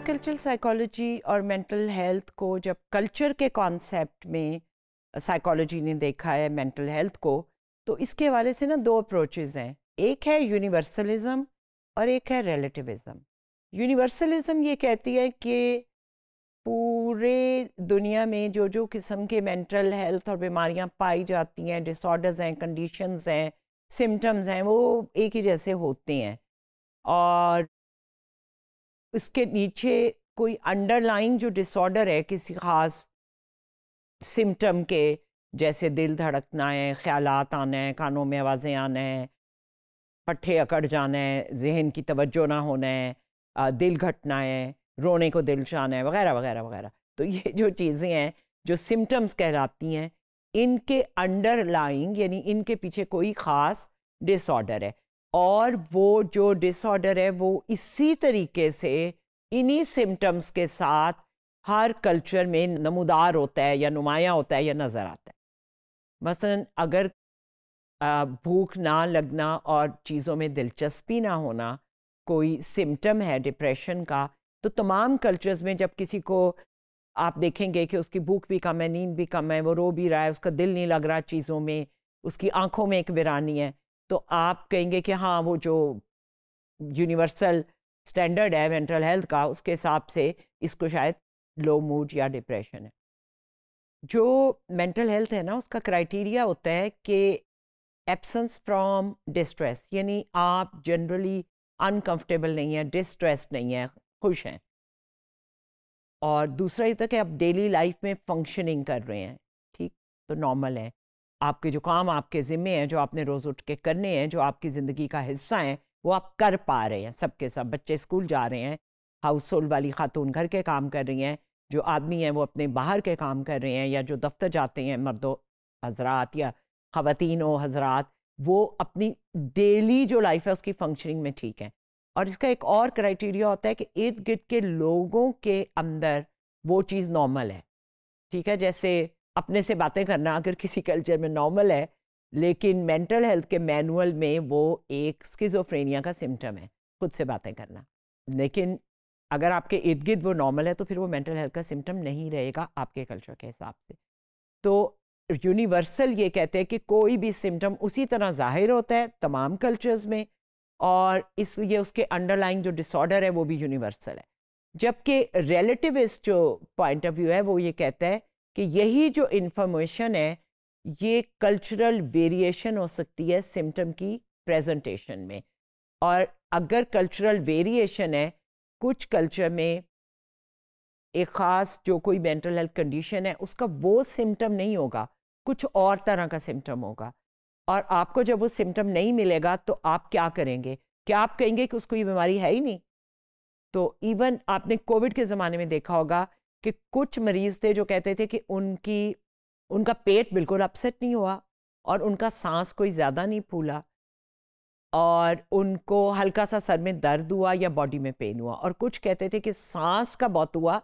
cross cultural psychology और mental health को जब कल्चर के कॉन्सेप्ट में साइकोलॉजी ने देखा है मेंटल हेल्थ को तो इसके हवाले से ना दो अप्रोचेज हैं एक है यूनिवर्सलिज्म और एक है रिलेटिविज्म यूनिवर्सलिज्म ये कहती है कि पूरे दुनिया में जो जो किस्म के मेंटल हेल्थ और बीमारियां पाई जाती हैं डिसऑर्डर्स हैं कंडीशंस हैं सिम्टम्स हैं वो एक ही जैसे होते हैं और उसके नीचे कोई अंडरलाइंग जो डिसऑर्डर है किसी ख़ास सिम्टम के जैसे दिल धड़कना है ख्याल आना है कानों में आवाज़ें आना है पट्ठे अकड़ जाना है जहन की तवज्जो ना होना है दिल घटना है रोने को दिल जाना है वगैरह वगैरह वगैरह तो ये जो चीज़ें हैं जो सिम्टम्स कहलाती हैं इनके अंडरलाइंग यानी इनके पीछे कोई ख़ास डिसऑर्डर है और वो जो डिसऑर्डर है वो इसी तरीके से इन्हीं सिम्टम्स के साथ हर कल्चर में नमोदार होता है या नुमाया होता है या नज़र आता है मसलन अगर भूख ना लगना और चीज़ों में दिलचस्पी ना होना कोई सिम्टम है डिप्रेशन का तो तमाम कल्चर्स में जब किसी को आप देखेंगे कि उसकी भूख भी कम है नींद भी कम है वो रो भी रहा है उसका दिल नहीं लग रहा चीज़ों में उसकी आंखों में एक वीरानी है तो आप कहेंगे कि हाँ वो जो यूनिवर्सल स्टैंडर्ड है मेंटल हेल्थ का उसके हिसाब से इसको शायद लो मूड या डिप्रेशन है जो मेंटल हेल्थ है ना उसका क्राइटेरिया होता है कि एब्सेंस फ्रॉम डिस्ट्रेस यानी आप जनरली अनकंफर्टेबल नहीं है डिस्ट्रेस नहीं है खुश हैं और दूसरा ये होता है कि आप डेली लाइफ में फंक्शनिंग कर रहे हैं ठीक तो नॉर्मल है आपके जो काम आपके ज़िम्मे हैं जो आपने रोज़ उठ के करने हैं जो आपकी ज़िंदगी का हिस्सा हैं वो आप कर पा रहे हैं सबके सब बच्चे स्कूल जा रहे हैं हाउस होल्ड वाली खातून घर के काम कर रही हैं जो आदमी हैं वो अपने बाहर के काम कर रहे हैं या जो दफ्तर जाते हैं मर्दों हजरात या ख़वान व हजरात वो अपनी डेली जो लाइफ है उसकी फंक्शनिंग में ठीक है और इसका एक और क्राइटेरिया होता है कि इर्द गिर्द के लोगों के अंदर वो चीज़ नॉर्मल है ठीक है जैसे अपने से बातें करना अगर किसी कल्चर में नॉर्मल है लेकिन मेंटल हेल्थ के मैनुअल में वो एक स्किजोफ्रेनिया का सिम्टम है खुद से बातें करना लेकिन अगर आपके इर्द गिर्द वो नॉर्मल है तो फिर वो मेंटल हेल्थ का सिम्टम नहीं रहेगा आपके कल्चर के हिसाब से तो यूनिवर्सल ये कहते हैं कि कोई भी सिम्टम उसी तरह जाहिर होता है तमाम कल्चर्स में और इसलिए उसके अंडरलाइंग जो डिसऑर्डर है वो भी यूनिवर्सल है जबकि रिलेटिविस्ट जो पॉइंट ऑफ व्यू है वो ये कहता है कि यही जो इन्फॉर्मेशन है ये कल्चरल वेरिएशन हो सकती है सिम्टम की प्रेजेंटेशन में और अगर कल्चरल वेरिएशन है कुछ कल्चर में एक ख़ास जो कोई मेंटल हेल्थ कंडीशन है उसका वो सिम्टम नहीं होगा कुछ और तरह का सिम्टम होगा और आपको जब वो सिम्टम नहीं मिलेगा तो आप क्या करेंगे क्या आप कहेंगे कि उसको ये बीमारी है ही नहीं तो इवन आपने कोविड के ज़माने में देखा होगा कि कुछ मरीज थे जो कहते थे कि उनकी उनका पेट बिल्कुल अपसेट नहीं हुआ और उनका सांस कोई ज़्यादा नहीं फूला और उनको हल्का सा सर में दर्द हुआ या बॉडी में पेन हुआ और कुछ कहते थे कि सांस का बहुत हुआ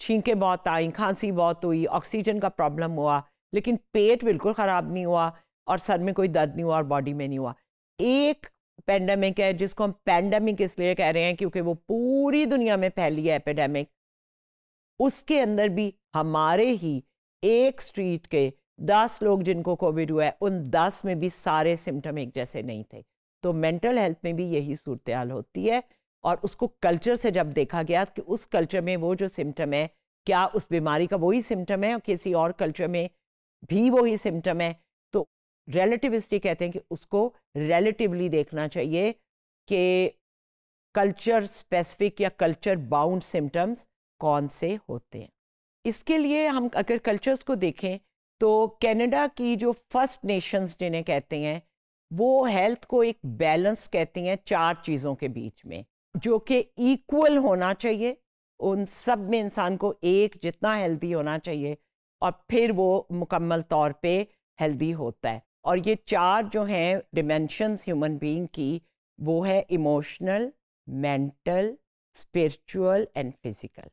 छींकें बहुत आई खांसी बहुत हुई ऑक्सीजन का प्रॉब्लम हुआ लेकिन पेट बिल्कुल ख़राब नहीं हुआ और सर में कोई दर्द नहीं हुआ और बॉडी में नहीं हुआ एक पेंडेमिक है जिसको हम पेंडेमिक इसलिए कह रहे हैं क्योंकि वो पूरी दुनिया में फैली है एपेडेमिक उसके अंदर भी हमारे ही एक स्ट्रीट के दस लोग जिनको कोविड हुआ है उन दस में भी सारे सिम्टम एक जैसे नहीं थे तो मेंटल हेल्थ में भी यही सूरत हाल होती है और उसको कल्चर से जब देखा गया कि उस कल्चर में वो जो सिम्टम है क्या उस बीमारी का वही सिम्टम है और किसी और कल्चर में भी वही सिम्टम है तो रिलेटिविस्टी कहते हैं कि उसको रिलेटिवली देखना चाहिए कि कल्चर स्पेसिफिक या कल्चर बाउंड सिम्टम्स कौन से होते हैं इसके लिए हम अगर कल्चर्स को देखें तो कनाडा की जो फर्स्ट नेशंस जिन्हें कहते हैं वो हेल्थ को एक बैलेंस कहती हैं चार चीज़ों के बीच में जो कि इक्वल होना चाहिए उन सब में इंसान को एक जितना हेल्दी होना चाहिए और फिर वो मुकम्मल तौर पे हेल्दी होता है और ये चार जो हैं डिमेंशंस ह्यूमन बीइंग की वो है emotional mental spiritual and physical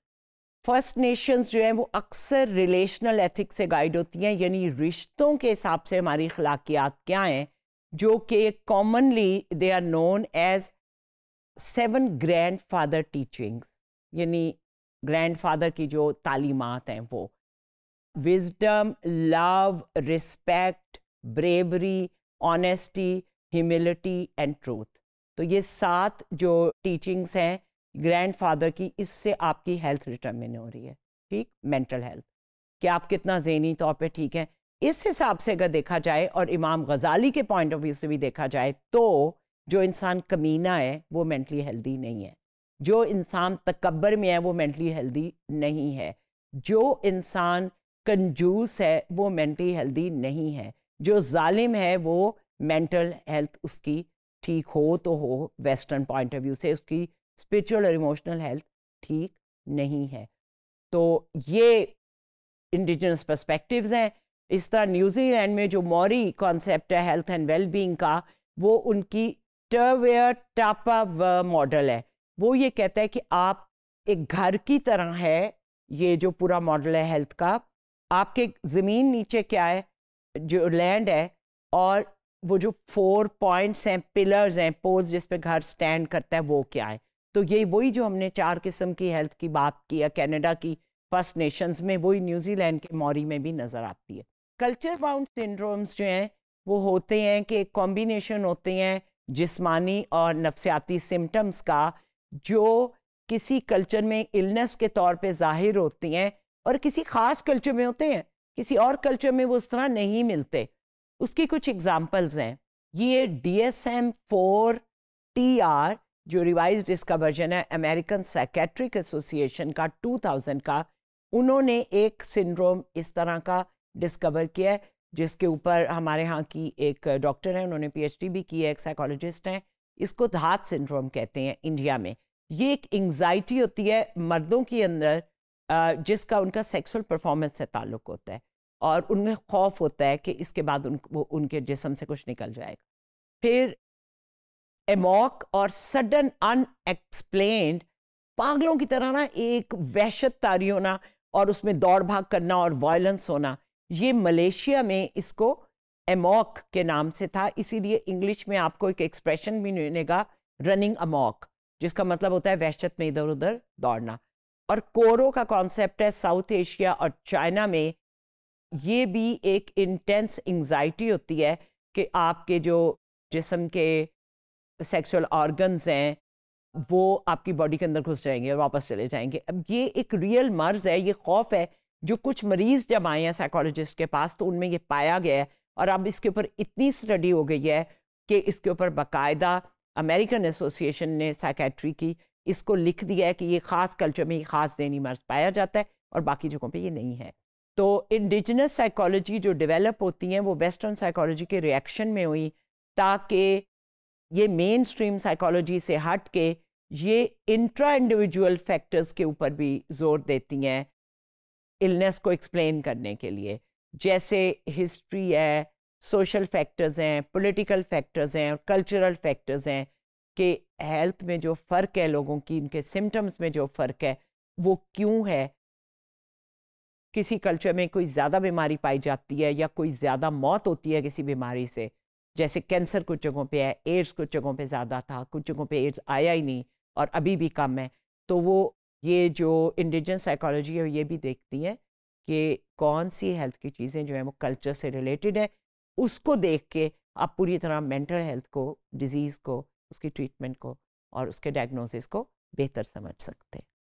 first nations जो हैं वो अक्सर रिलेशनल एथिक्स से गाइड होती हैं यानी रिश्तों के हिसाब से हमारी अखलाकियात क्या हैं जो कि commonly they are known as seven grandfather teachings यानी ग्रैंड फादर की जो तालीमत हैं वो wisdom love respect bravery honesty humility and truth तो ये सात जो टीचिंग्स हैं ग्रैंडफादर की इससे आपकी हेल्थ डिटर्मिन हो रही है ठीक मेंटल हेल्थ कि आप कितना जहनी तौर पे ठीक है इस हिसाब से अगर देखा जाए और इमाम गजाली के पॉइंट ऑफ व्यू से भी देखा जाए तो जो इंसान कमीना है वो मेंटली हेल्दी नहीं है जो इंसान तकबर में है वो मेंटली हेल्दी नहीं है जो इंसान कंजूस है वो मेंटली हेल्दी नहीं है जो जालिम है वो मेंटल हेल्थ उसकी ठीक हो तो हो वेस्टर्न पॉइंट ऑफ व्यू से उसकी स्पिरिचुअल और इमोशनल हेल्थ ठीक नहीं है तो ये इंडिजिनस पर्सपेक्टिव्स हैं इस तरह न्यूजीलैंड में जो मौरी कॉन्सेप्ट है हेल्थ एंड वेलबींग का वो उनकी टर्वेयर टापा व मॉडल है वो ये कहता है कि आप एक घर की तरह है ये जो पूरा मॉडल है हेल्थ का आपके ज़मीन नीचे क्या है जो लैंड है और वो जो फोर पॉइंट्स हैं पिलर्स हैं पोल्स जिस पे घर स्टैंड करता है वो क्या है तो ये वही जो हमने चार किस्म की हेल्थ की बात की या कैनेडा की फर्स्ट नेशंस में वही न्यूजीलैंड के मौरी में भी नज़र आती है कल्चर बाउंड सिंड्रोम्स जो हैं वो होते हैं कि एक कॉम्बिनेशन होते हैं जिस्मानी और नफसियाती सिम्टम्स का जो किसी कल्चर में इलनेस के तौर पे जाहिर होती हैं और किसी ख़ास कल्चर में होते हैं किसी और कल्चर में वो उस तरह नहीं मिलते उसकी कुछ एग्जाम्पल्स हैं ये D S M four T R जो रिवाइज इसका वर्जन है अमेरिकन साइकेट्रिक एसोसिएशन का 2000 का उन्होंने एक सिंड्रोम इस तरह का डिस्कवर किया है जिसके ऊपर हमारे यहाँ की एक डॉक्टर हैं उन्होंने पीएचडी भी की है एक साइकोलॉजिस्ट हैं इसको धात सिंड्रोम कहते हैं इंडिया में ये एक एंग्जाइटी होती है मर्दों के अंदर जिसका उनका सेक्सुअल परफॉर्मेंस से ताल्लुक होता है और उनमें खौफ होता है कि इसके बाद उन वो उनके जिसम से कुछ निकल जाएगा फिर एमोक और सडन अनएक्सप्लेन पागलों की तरह ना एक वहशत तारी होना और उसमें दौड़ भाग करना और वायलेंस होना ये मलेशिया में इसको एमोक के नाम से था इसीलिए इंग्लिश में आपको एक एक्सप्रेशन भी मिलेगा रनिंग अमोक जिसका मतलब होता है वहशत में इधर उधर दौड़ना और कोरो का कॉन्सेप्ट है साउथ एशिया और चाइना में ये भी एक इंटेंस एंगजाइटी होती है कि आपके जो जिसम के सेक्सुअल ऑर्गन्स हैं वो आपकी बॉडी के अंदर घुस जाएंगे और वापस चले जाएंगे अब ये एक रियल मर्ज है ये खौफ है जो कुछ मरीज जब आए हैं साइकोलॉजिस्ट के पास तो उनमें ये पाया गया है और अब इसके ऊपर इतनी स्टडी हो गई है कि इसके ऊपर बाकायदा अमेरिकन एसोसिएशन ने साइकेट्री की इसको लिख दिया है कि ये ख़ास कल्चर में ये ख़ास देनी मर्ज पाया जाता है और बाकी जगहों पे ये नहीं है तो इंडिजिनस साइकोलॉजी जो डेवलप होती हैं वो वेस्टर्न साइकोलॉजी के रिएक्शन में हुई ताकि ये मेन स्ट्रीम साइकोलॉजी से हट के ये इंट्रा इंडिविजुअल फैक्टर्स के ऊपर भी जोर देती हैं इलनेस को एक्सप्लेन करने के लिए जैसे हिस्ट्री है सोशल फैक्टर्स हैं पॉलिटिकल फैक्टर्स हैं और कल्चरल फैक्टर्स हैं कि हेल्थ में जो फ़र्क है लोगों की इनके सिम्टम्स में जो फ़र्क है वो क्यों है किसी कल्चर में कोई ज़्यादा बीमारी पाई जाती है या कोई ज़्यादा मौत होती है किसी बीमारी से जैसे कैंसर कुछ जगहों पे है एड्स कुछ जगहों पे ज़्यादा था कुछ जगहों पे एड्स आया ही नहीं और अभी भी कम है तो वो ये जो इंडिजन साइकोलॉजी है ये भी देखती है कि कौन सी हेल्थ की चीज़ें जो है वो कल्चर से रिलेटेड है उसको देख के आप पूरी तरह मेंटल हेल्थ को डिज़ीज़ को उसकी ट्रीटमेंट को और उसके डायग्नोसिस को बेहतर समझ सकते हैं